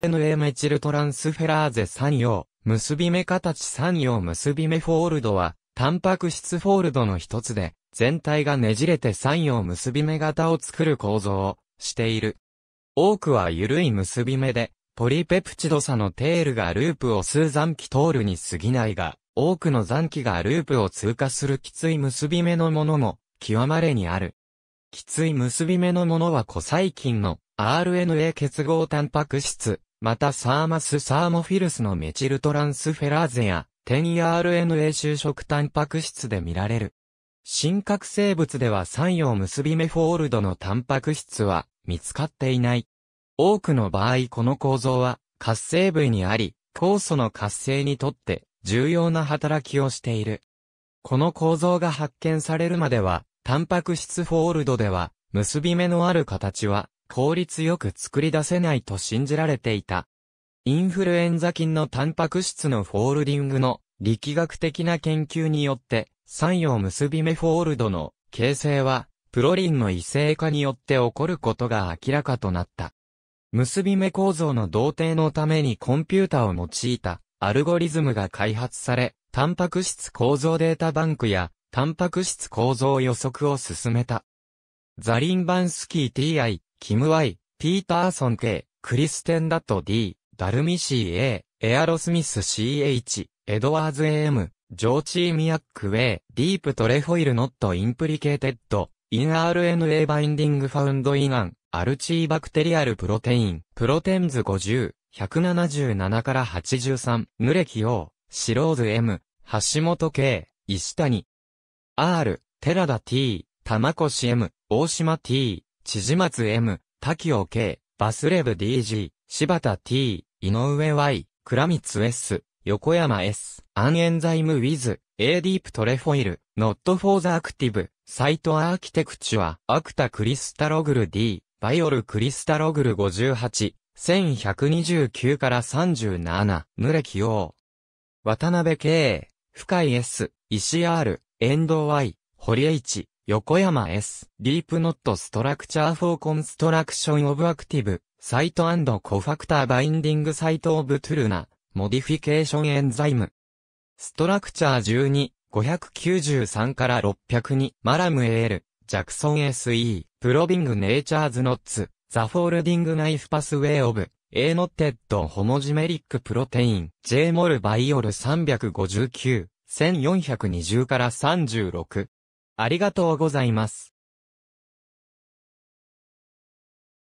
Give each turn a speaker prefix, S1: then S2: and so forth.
S1: n a メチルトランスフェラーゼ3葉、結び目形3葉結び目フォールドは、タンパク質フォールドの一つで、全体がねじれて3葉結び目型を作る構造をしている。多くは緩い結び目で、ポリペプチド差のテールがループを数残機通るに過ぎないが、多くの残機がループを通過するきつい結び目のものも、極まれにある。きつい結び目のものはコサイキンの RNA 結合タンパク質またサーマスサーモフィルスのメチルトランスフェラーゼや、10RNA 就職タンパク質で見られる。真核生物では三葉結びメフォールドのタンパク質は見つかっていない。多くの場合この構造は活性部位にあり、酵素の活性にとって重要な働きをしている。この構造が発見されるまでは、タンパク質フォールドでは結び目のある形は効率よく作り出せないと信じられていた。インフルエンザ菌のタンパク質のフォールディングの力学的な研究によって、三葉結び目フォールドの形成は、プロリンの異性化によって起こることが明らかとなった。結び目構造の同定のためにコンピュータを用いたアルゴリズムが開発され、タンパク質構造データバンクやタンパク質構造予測を進めた。ザリンバンスキー TI キム・ワイ、ピーターソンイ、クリステン・ダット D、ダルミ CA、エアロスミス CH、エドワーズ AM、ジョーチー・ミアック・ウェイ、ディープ・トレホイル・ノット・インプリケーテッド、イン RNA バインディング・ファウンド・イガン、アルチー・バクテリアル・プロテイン、プロテンズ50、177から83、ヌレキオー、シローズ M、橋本 K、石谷、R、寺田 T、玉越 M、大島 T、千まつ M、滝尾 K、バスレブ DG、柴田 T、井上 Y、倉光 S、横山 S、アンエンザイムウィズ、A ディープトレフォイル、ノットフォーザアクティブ、サイトアーキテクチュア、アクタクリスタログル D、バイオルクリスタログル58、1129から37、濡れキ用。渡辺 K、深井 S、石 R、遠藤 Y、堀 H、横山 S. Deep Not Structure for Construction of Active Site and Co-Factor Binding Site of Truna Modification Enzyme ストラクチャー12、593から602、マラム AL、ジャクソン SE、プロビングネイチャーズノッツ、ザフォールディングナイフパスウェイオブ、A ノッテッドホモジメリックプロテイン、J モルバイオル359、1420から36、ありがとうございます。